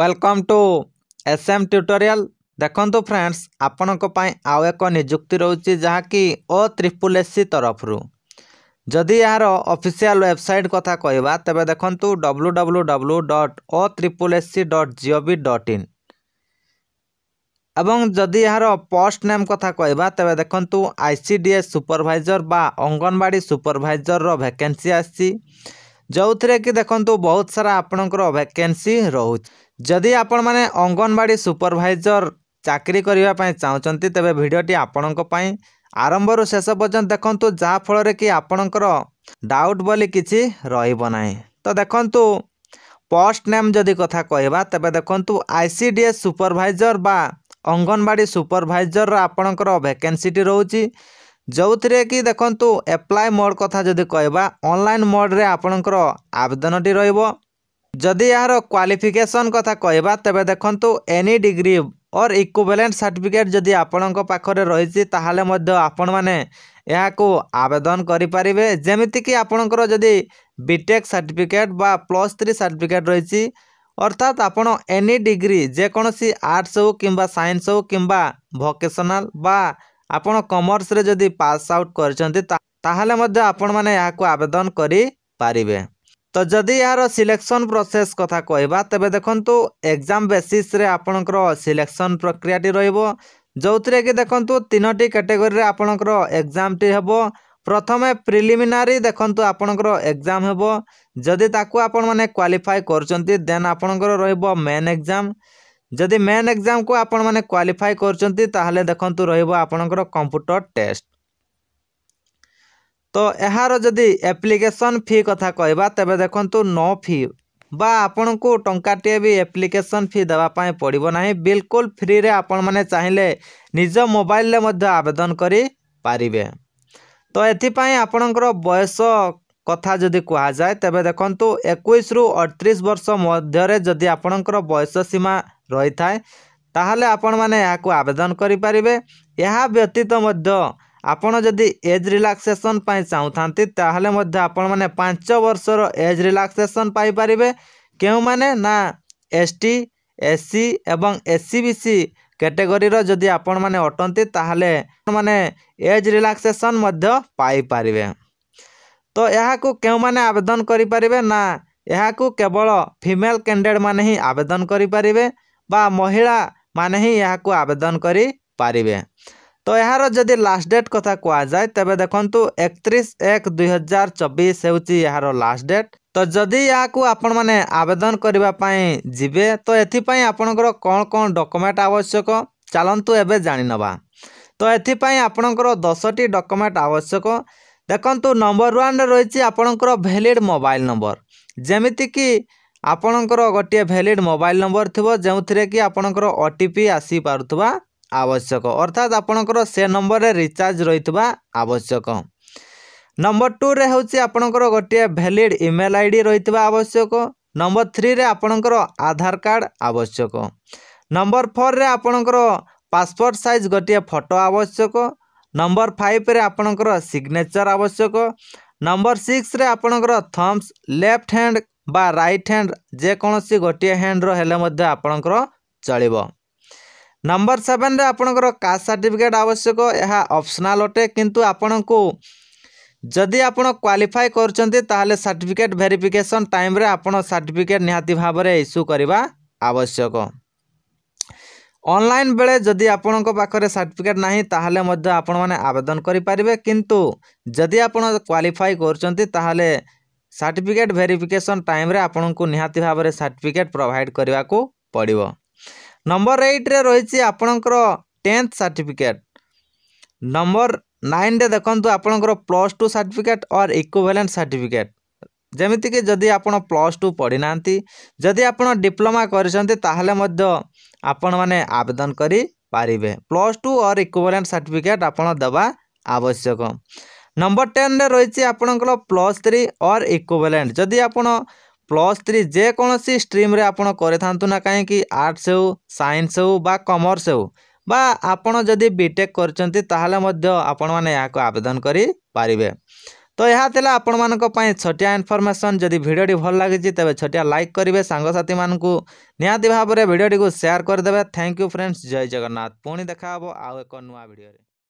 welcome to S M tutorial ଦେଖନ୍ତୁ friends ଆପଣଙ୍କ ପାଇଁ ଆଉ ଏକ ନିଯୁକ୍ତି ରହୁଛି ଯାହାକି ଓ ତ୍ରିପୁଲ ଏସ୍ ସି ତରଫରୁ ଯଦି ଏହାର ଅଫିସିଆଲ ୱେବସାଇଟ୍ କଥା କହିବା ତେବେ ଦେଖନ୍ତୁ W W W dot O triple S C dot G O V dot in ଏବଂ ଯଦି ଏହାର ପୋଷ୍ଟ ନେମ୍ କଥା କହିବା ତେବେ ଦେଖନ୍ତୁ I C D S supervisor ବା ଅଙ୍ଗନବାଡ଼ି ସୁପରଭାଇଜରର ଭ୍ୟାକେନ୍ସି ଆସିଛି ଯେଉଁଥିରେ କି ଦେଖନ୍ତୁ ବହୁତ ସାରା ଆପଣଙ୍କର ଭେକେନ୍ସି ରହୁଛି ଯଦି ଆପଣମାନେ ଅଙ୍ଗନବାଡ଼ି ସୁପରଭାଇଜର ଚାକିରି କରିବା ପାଇଁ ଚାହୁଁଛନ୍ତି ତେବେ ଭିଡ଼ିଓଟି ଆପଣଙ୍କ ପାଇଁ ଆରମ୍ଭରୁ ଶେଷ ପର୍ଯ୍ୟନ୍ତ ଦେଖନ୍ତୁ ଯାହାଫଳରେ କି ଆପଣଙ୍କର ଡାଉଟ୍ ବୋଲି କିଛି ରହିବ ନାହିଁ ତ ଦେଖନ୍ତୁ ପୋଷ୍ଟ ନେମ୍ ଯଦି କଥା କହିବା ତେବେ ଦେଖନ୍ତୁ I C D S supervisor ବା ଅଙ୍ଗନବାଡ଼ି ସୁପରଭାଇଜର ଆପଣଙ୍କର ଭେକେନ୍ସିଟି ରହୁଛି ଯେଉଁଥିରେ କି ଦେଖନ୍ତୁ ଆପ୍ଲାଏ ମୋଡ଼୍ କଥା ଯଦି କହିବା ଅନଲାଇନ୍ ମୋଡ଼୍ରେ ଆପଣଙ୍କର ଆବେଦନଟି ରହିବ ଯଦି ଏହାର କ୍ୱାଲିଫିକେସନ୍ କଥା କହିବା ତେବେ ଦେଖନ୍ତୁ any degree or equivalent certificate ଯଦି ଆପଣଙ୍କ ପାଖରେ ରହିଛି ତାହେଲେ ମଧ୍ୟ ଆପଣମାନେ ଏହାକୁ ଆବେଦନ କରିପାରିବେ ଯେମିତିକି ଆପଣଙ୍କର ଯଦି ବିଟେକ୍ ସାର୍ଟିଫିକେଟ୍ ବା ପ୍ଲସ୍ ଥ୍ରୀ ସାର୍ଟିଫିକେଟ୍ ରହିଛି ଅର୍ଥାତ୍ ଆପଣ ଏନି ଡିଗ୍ରୀ ଯେକୌଣସି ଆର୍ଟ୍ସ ହେଉ କିମ୍ବା ସାଇନ୍ସ ହେଉ କିମ୍ବା ଭୋକେସନାଲ୍ ବା ଆପଣ କମର୍ସରେ ଯଦି ପାସ୍ ଆଉଟ୍ କରିଛନ୍ତି ତାହେଲେ ମଧ୍ୟ ଆପଣମାନେ ଏହାକୁ ଆବେଦନ କରିପାରିବେ ତ ଯଦି ଏହାର ସିଲେକ୍ସନ୍ ପ୍ରୋସେସ୍ କଥା କହିବା ତେବେ ଦେଖନ୍ତୁ ଏକ୍ଜାମ୍ ବେସିସ୍ରେ ଆପଣଙ୍କର ସିଲେକ୍ସନ୍ ପ୍ରକ୍ରିୟାଟି ରହିବ ଯେଉଁଥିରେ କି ଦେଖନ୍ତୁ ତିନୋଟି କାଟେଗୋରିରେ ଆପଣଙ୍କର ଏକ୍ଜାମ୍ଟି ହେବ ପ୍ରଥମେ ପ୍ରିଲିମିନାରୀ ଦେଖନ୍ତୁ ଆପଣଙ୍କର ଏକ୍ଜାମ୍ ହେବ ଯଦି ତାକୁ ଆପଣମାନେ କ୍ୱାଲିଫାଏ କରୁଛନ୍ତି ଦେନ୍ ଆପଣଙ୍କର ରହିବ ମେନ୍ ଏକ୍ଜାମ୍ ଯଦି ମେନ୍ ଏକ୍ଜାମ୍କୁ ଆପଣମାନେ କ୍ୱାଲିଫାଏ କରୁଛନ୍ତି ତାହେଲେ ଦେଖନ୍ତୁ ରହିବ ଆପଣଙ୍କର କମ୍ପ୍ୟୁଟର ଟେଷ୍ଟ ତ ଏହାର ଯଦି ଆପ୍ଲିକେସନ୍ ଫି କଥା କହିବା ତେବେ ଦେଖନ୍ତୁ ନୋ ଫି ବା ଆପଣଙ୍କୁ ଟଙ୍କାଟିଏ ବି ଆପ୍ଲିକେସନ୍ ଫି ଦେବା ପାଇଁ ପଡ଼ିବ ନାହିଁ ବିଲକୁଲ ଫ୍ରିରେ ଆପଣମାନେ ଚାହିଁଲେ ନିଜ ମୋବାଇଲରେ ମଧ୍ୟ ଆବେଦନ କରିପାରିବେ ତ ଏଥିପାଇଁ ଆପଣଙ୍କର ବୟସ କଥା ଯଦି କୁହାଯାଏ ତେବେ ଦେଖନ୍ତୁ ଏକୋଇଶରୁ ଅଠତିରିଶ ବର୍ଷ ମଧ୍ୟରେ ଯଦି ଆପଣଙ୍କର ବୟସ ସୀମା ରହିଥାଏ ତାହେଲେ ଆପଣମାନେ ଏହାକୁ ଆବେଦନ କରିପାରିବେ ଏହା ବ୍ୟତୀତ ମଧ୍ୟ ଆପଣ ଯଦି ଏଜ୍ ରିଲାକ୍ସେସନ୍ ପାଇଁ ଚାହୁଁଥାନ୍ତି ତାହେଲେ ମଧ୍ୟ ଆପଣମାନେ ପାଞ୍ଚ ବର୍ଷର ଏଜ୍ ରିଲାକ୍ସେସନ୍ ପାଇପାରିବେ କେଉଁମାନେ ନା ଏସ୍ ଟି ଏସ୍ ସି ଏବଂ ଏସ୍ ସି ବି ସି କ୍ୟାଟେଗୋରିର ଯଦି ଆପଣମାନେ ଅଟନ୍ତି ତାହେଲେ ଆପଣମାନେ ଏଜ୍ ରିଲାକ୍ସେସନ୍ ମଧ୍ୟ ପାଇପାରିବେ ତ ଏହାକୁ କେଉଁମାନେ ଆବେଦନ କରିପାରିବେ ନା ଏହାକୁ କେବଳ ଫିମେଲ୍ କ୍ୟାଣ୍ଡିଡ଼େଟ୍ ମାନେ ହିଁ ଆବେଦନ କରିପାରିବେ বা ମହିଳାମାନେ ହିଁ ଏହାକୁ ଆବେଦନ କରିପାରିବେ ତ ଏହାର ଯଦି ଲାଷ୍ଟ ଡେଟ୍ କଥା କୁହାଯାଏ ତେବେ ଦେଖନ୍ତୁ ଏକତିରିଶ ଏକ ଦୁଇହଜାର ଚବିଶ ହେଉଛି ଏହାର ଲାଷ୍ଟ ଡେଟ୍ ତ ଯଦି ଏହାକୁ ଆପଣମାନେ ଆବେଦନ କରିବା ପାଇଁ ଯିବେ ତ ଏଥିପାଇଁ ଆପଣଙ୍କର କ'ଣ କ'ଣ ଡକୁମେଣ୍ଟ ଆବଶ୍ୟକ ଚାଲନ୍ତୁ ଏବେ ଜାଣିନେବା ତ ଏଥିପାଇଁ ଆପଣଙ୍କର ଦଶଟି ଡକୁମେଣ୍ଟ ଆବଶ୍ୟକ ଦେଖନ୍ତୁ ନମ୍ବର ୱାନ୍ରେ ରହିଛି ଆପଣଙ୍କର ଭ୍ୟାଲିଡ଼୍ ମୋବାଇଲ୍ ନମ୍ବର ଯେମିତିକି ଆପଣଙ୍କର ଗୋଟିଏ ଭ୍ୟାଲିଡ୍ ମୋବାଇଲ୍ ନମ୍ବର ଥିବ ଯେଉଁଥିରେ କି ଆପଣଙ୍କର ଓ ଟି ପି ଆସିପାରୁଥିବା ଆବଶ୍ୟକ ଅର୍ଥାତ୍ ଆପଣଙ୍କର ସେ ନମ୍ବରରେ ରିଚାର୍ଜ ରହିଥିବା ଆବଶ୍ୟକ ନମ୍ବର ଟୁରେ ହେଉଛି ଆପଣଙ୍କର ଗୋଟିଏ ଭ୍ୟାଲିଡ୍ ଇମେଲ୍ ଆଇ ଡ଼ି ରହିଥିବା ଆବଶ୍ୟକ ନମ୍ବର ଥ୍ରୀରେ ଆପଣଙ୍କର ଆଧାର କାର୍ଡ଼ ଆବଶ୍ୟକ ନମ୍ବର ଫୋର୍ରେ ଆପଣଙ୍କର ପାସପୋର୍ଟ ସାଇଜ୍ ଗୋଟିଏ ଫଟୋ ଆବଶ୍ୟକ ନମ୍ବର ଫାଇଭ୍ରେ ଆପଣଙ୍କର ସିଗ୍ନେଚର୍ ଆବଶ୍ୟକ ନମ୍ବର ସିକ୍ସରେ ଆପଣଙ୍କର ଥମ୍ପସ ଲେଫ୍ଟ ହ୍ୟାଣ୍ଡ ବା ରାଇଟ୍ ହ୍ୟାଣ୍ଡ ଯେକୌଣସି ଗୋଟିଏ ହ୍ୟାଣ୍ଡର ହେଲେ ମଧ୍ୟ ଆପଣଙ୍କର ଚଳିବ ନମ୍ବର ସେଭେନରେ ଆପଣଙ୍କର କାଷ୍ଟ ସାର୍ଟିଫିକେଟ୍ ଆବଶ୍ୟକ ଏହା ଅପସନାଲ୍ ଅଟେ କିନ୍ତୁ ଆପଣଙ୍କୁ ଯଦି ଆପଣ କ୍ୱାଲିଫାଏ କରୁଛନ୍ତି ତାହେଲେ ସାର୍ଟିଫିକେଟ୍ ଭେରିଫିକେସନ୍ ଟାଇମ୍ରେ ଆପଣ ସାର୍ଟିଫିକେଟ୍ ନିହାତି ଭାବରେ ଇସ୍ୟୁ କରିବା ଆବଶ୍ୟକ ଅନଲାଇନ୍ ବେଳେ ଯଦି ଆପଣଙ୍କ ପାଖରେ ସାର୍ଟିଫିକେଟ୍ ନାହିଁ ତାହେଲେ ମଧ୍ୟ ଆପଣମାନେ ଆବେଦନ କରିପାରିବେ କିନ୍ତୁ ଯଦି ଆପଣ କ୍ୱାଲିଫାଏ କରୁଛନ୍ତି ତାହେଲେ ସାର୍ଟିଫିକେଟ୍ ଭେରିଫିକେସନ୍ ଟାଇମ୍ରେ ଆପଣଙ୍କୁ ନିହାତି ଭାବରେ ସାର୍ଟିଫିକେଟ୍ ପ୍ରୋଭାଇଡ଼ କରିବାକୁ ପଡ଼ିବ ନମ୍ବର ଏଇଟ୍ରେ ରହିଛି ଆପଣଙ୍କର ଟେନ୍ଥ ସାର୍ଟିଫିକେଟ୍ ନମ୍ବର ନାଇନ୍ରେ ଦେଖନ୍ତୁ ଆପଣଙ୍କର plus two certificate or equivalent certificate ଯେମିତିକି ଯଦି ଆପଣ ପ୍ଲସ୍ ଟୁ ପଢ଼ିନାହାନ୍ତି ଯଦି ଆପଣ ଡିପ୍ଲୋମା କରିଛନ୍ତି ତାହେଲେ ମଧ୍ୟ ଆପଣମାନେ ଆବେଦନ କରିପାରିବେ plus two or equivalent certificate ଆପଣ ଦେବା ଆବଶ୍ୟକ नंबर टेन रे रही आपणकर प्लस थ्री और इक्वेलेंट जदि आप प्लस थ्री जेकोण स्ट्रीम्रे आप करना कहीं आर्ट्स हो सैंस हो कमर्स हो आपत जदि कर करेदन करें तो यह आपण छोटिया इनफर्मेसन जदि भिडी भल लगी तेज छोटिया लाइक करेंगे सांगसाथी मान निहाती भाव में भिडियो सेयार करदे थैंक यू फ्रेंड्स जय जगन्नाथ पुणी देखा आउ एक नुआ भिडे